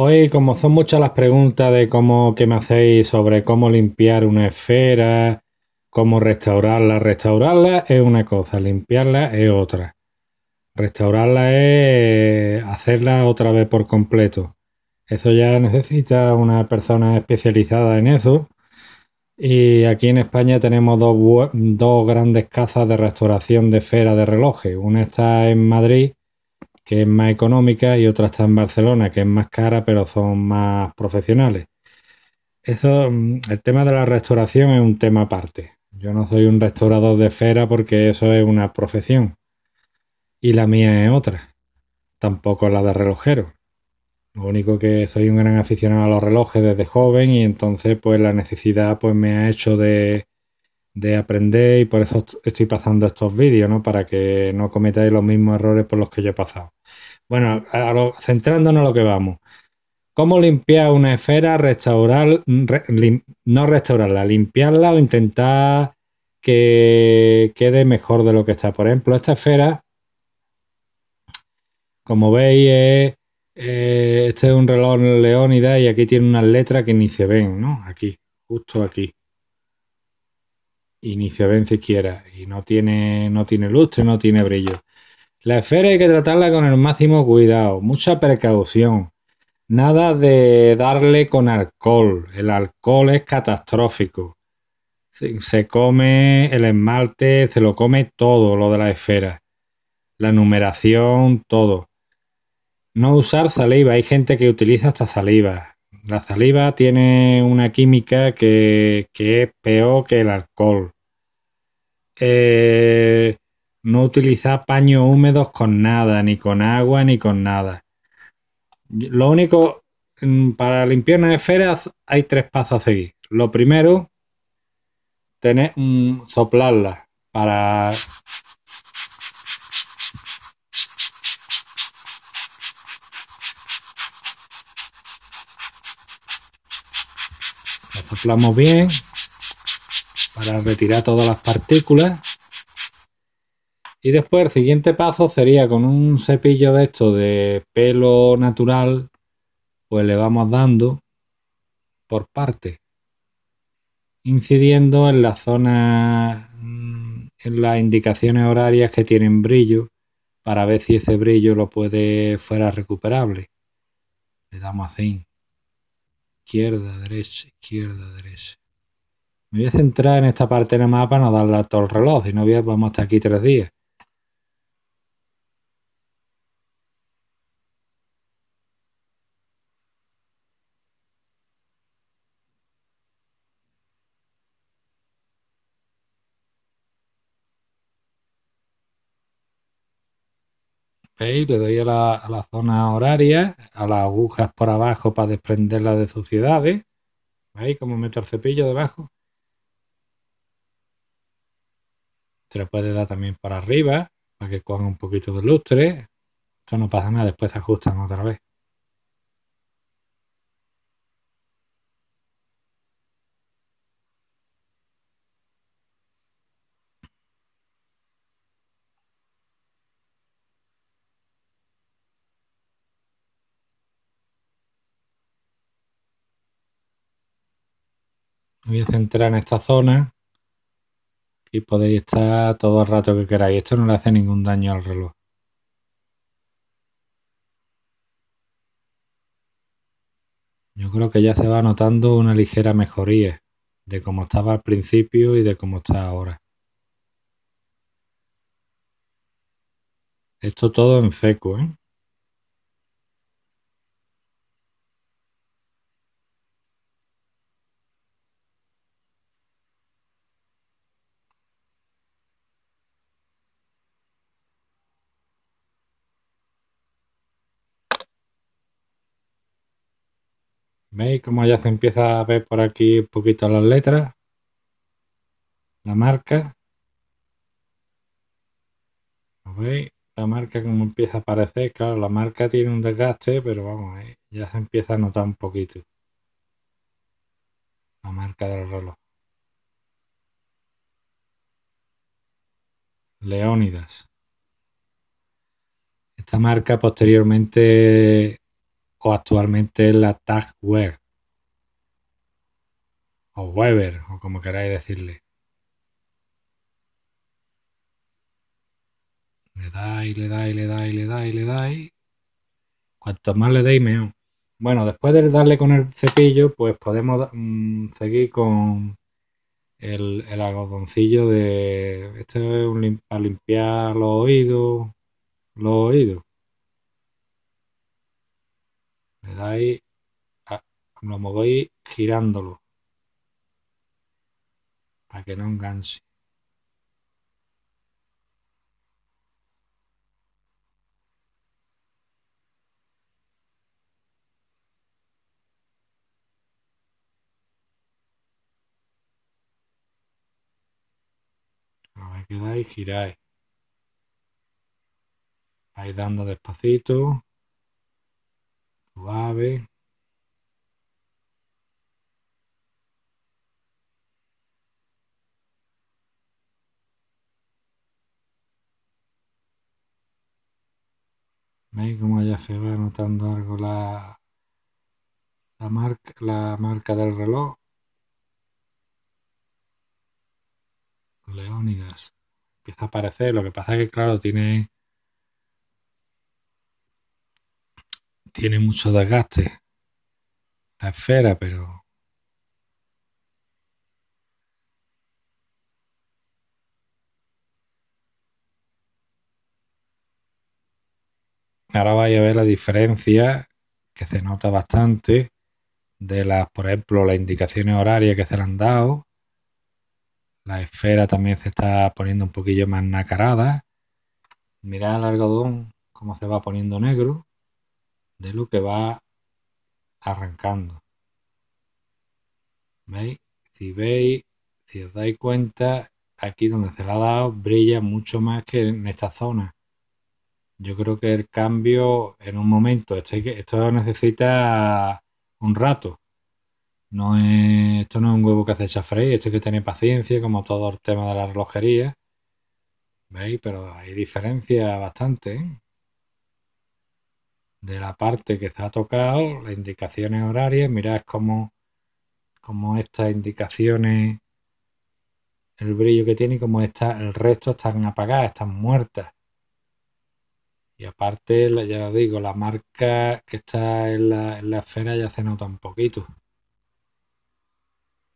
Hoy, como son muchas las preguntas de cómo que me hacéis sobre cómo limpiar una esfera, cómo restaurarla, restaurarla es una cosa, limpiarla es otra. Restaurarla es hacerla otra vez por completo. Eso ya necesita una persona especializada en eso. Y aquí en España tenemos dos, dos grandes casas de restauración de esferas de relojes. Una está en Madrid que es más económica, y otra está en Barcelona, que es más cara, pero son más profesionales. Eso, mm, el tema de la restauración es un tema aparte. Yo no soy un restaurador de esfera porque eso es una profesión. Y la mía es otra. Tampoco la de relojero. Lo único que soy un gran aficionado a los relojes desde joven y entonces pues la necesidad pues me ha hecho de, de aprender y por eso estoy pasando estos vídeos, ¿no? Para que no cometáis los mismos errores por los que yo he pasado. Bueno, centrándonos en lo que vamos. ¿Cómo limpiar una esfera, restaurar, no restaurarla, limpiarla o intentar que quede mejor de lo que está? Por ejemplo, esta esfera, como veis, es, eh, este es un reloj leónida y aquí tiene unas letras que ni se ven, ¿no? Aquí, justo aquí inicia ven siquiera y no tiene, no tiene lustre, no tiene brillo. La esfera hay que tratarla con el máximo cuidado, mucha precaución. Nada de darle con alcohol. El alcohol es catastrófico. Se, se come el esmalte, se lo come todo lo de la esfera. La numeración, todo. No usar saliva. Hay gente que utiliza hasta saliva. La saliva tiene una química que, es peor que el alcohol. Eh, no utiliza paños húmedos con nada, ni con agua, ni con nada. Lo único, mm, para limpiar una esfera hay tres pasos a seguir. Lo primero, tener, mm, soplarla para Soplamos bien para retirar todas las partículas. Y después el siguiente paso sería con un cepillo de esto de pelo natural, pues le vamos dando por parte, incidiendo en la zona mm, en las indicaciones horarias que tienen brillo, para ver si ese brillo lo puede fuera recuperable. Le damos así izquierda, derecha, izquierda, derecha. Me voy a centrar en esta parte del mapa, no darle a todo el reloj, si no voy vamos hasta aquí tres días. Le doy a la, zona horaria, a las agujas por abajo para desprenderla de suciedades. ¿Veis cómo meto el cepillo debajo? Se le puede dar también por arriba para que coja un poquito de lustre. Esto no pasa nada, después se ajustan otra vez. voy a centrar en esta zona. y podéis estar todo el rato que queráis. Esto no le hace ningún daño al reloj. Yo creo que ya se va notando una ligera mejoría de cómo estaba al principio y de cómo está ahora. Esto todo en seco, ¿eh? ¿Veis cómo ya se empieza a ver por aquí un poquito las letras? La marca. ¿Veis? La marca como empieza a aparecer. Claro, la marca tiene un desgaste, pero vamos, eh, ya se empieza a notar un poquito. La marca del reloj. Leónidas. Esta marca posteriormente o actualmente la Tag Web o Weber o como queráis decirle. Le dais, le dais, le dais, le dais, le dais. Cuanto más le deis, mejor. Bueno, después de darle con el cepillo, pues podemos mm, seguir con el, el, algodoncillo de... Esto es un, para limpiar los oídos. Los oídos. dais, a, lo movéis girándolo para que no enganche. me quedáis, giráis. Vais dando despacito suave ¿Veis cómo ya se va notando algo la, la, marca, la marca del reloj? Leónidas. Empieza a aparecer, lo que pasa es que claro, tiene tiene mucho desgaste la esfera, pero ahora vais a ver la diferencia que se nota bastante de las, por ejemplo, las indicaciones horarias que se le han dado. La esfera también se está poniendo un poquillo más nacarada. Mirad el algodón cómo se va poniendo negro de lo que va arrancando. ¿Veis? Si veis, si os dais cuenta, aquí donde se la ha dado brilla mucho más que en esta zona. Yo creo que el cambio en un momento, esto, esto necesita un rato. No esto no es un huevo que hace chafrey, esto hay que tener paciencia, como todo el tema de la relojería. ¿Veis? Pero hay diferencia bastante. ¿eh? de la parte que se ha tocado, las indicaciones horarias, mirad cómo, estas indicaciones, el brillo que tiene y cómo está, el resto están apagadas, están muertas. Y aparte, ya lo digo, la marca que está en la, en la esfera ya se nota un poquito.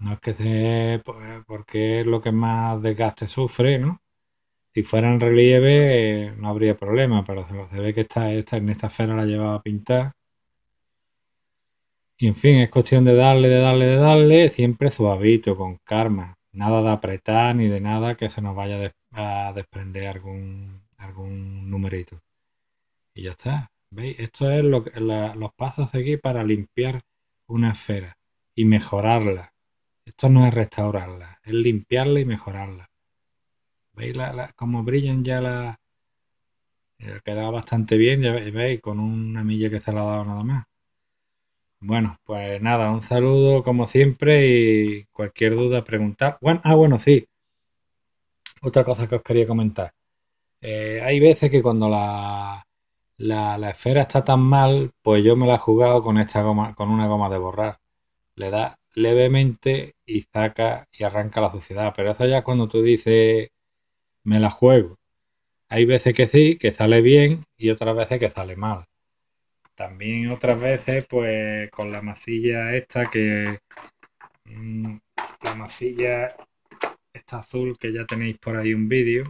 No es que se... Pues, porque es lo que más desgaste sufre, ¿no? Si fuera en relieve no habría problema, pero se, ve que esta, en esta esfera la llevaba a pintar. Y en fin, es cuestión de darle, de darle, de darle, siempre suavito, con karma. Nada de apretar ni de nada que se nos vaya a desprender algún, numerito. Y ya está. ¿Veis? Esto es los pasos aquí para limpiar una esfera y mejorarla. Esto no es restaurarla, es limpiarla y mejorarla. ¿Veis la, cómo brillan ya la... Eh, Quedaba bastante bien, ya veis, con una milla que se la ha dado nada más. Bueno, pues nada, un saludo como siempre y cualquier duda, preguntar. Bueno, ah, bueno, sí. Otra cosa que os quería comentar. Eh, hay veces que cuando la, la, la, esfera está tan mal, pues yo me la he jugado con esta goma, con una goma de borrar. Le da levemente y saca y arranca la suciedad. Pero eso ya cuando tú dices me la juego. Hay veces que sí, que sale bien y otras veces que sale mal. También otras veces, pues con la masilla esta que... Mm, la masilla esta azul que ya tenéis por ahí un vídeo.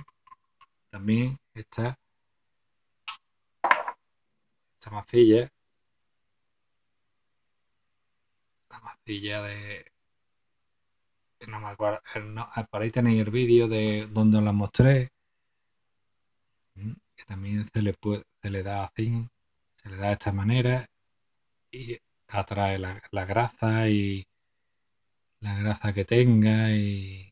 También esta. Esta masilla. La masilla de, no me acuerdo, por ahí tenéis el vídeo de donde os la mostré, ¿Mm? que también se le, puede, se le da así, se le da de esta manera y atrae la, la grasa y la grasa que tenga y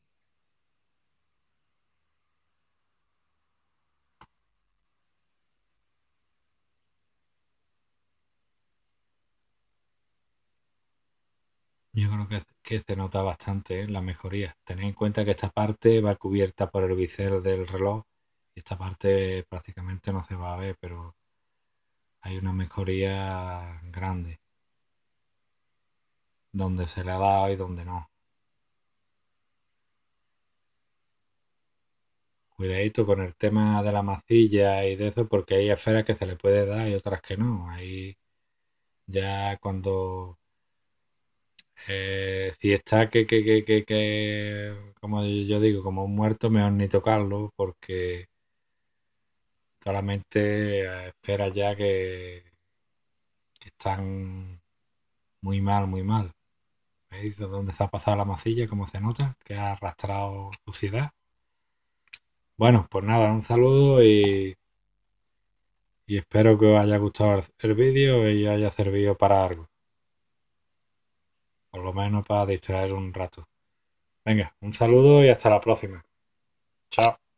que, se nota bastante ¿eh? la mejoría. Tened en cuenta que esta parte va cubierta por el bisel del reloj y esta parte prácticamente no se va a ver, pero hay una mejoría grande. Donde se le ha dado y donde no. Cuidadito con el tema de la macilla y de eso, porque hay esferas que se le puede dar y otras que no. Ahí ya cuando eh, si está que, que, que, que, como yo digo, como un muerto, mejor ni tocarlo porque solamente eh, espera ya que, están muy mal, muy mal. ¿Veis dónde se ha pasado la masilla? Como se nota, que ha arrastrado suciedad. Bueno, pues nada, un saludo y, y espero que os haya gustado el vídeo y haya servido para algo por lo menos para distraer un rato. Venga, un saludo y hasta la próxima. Chao.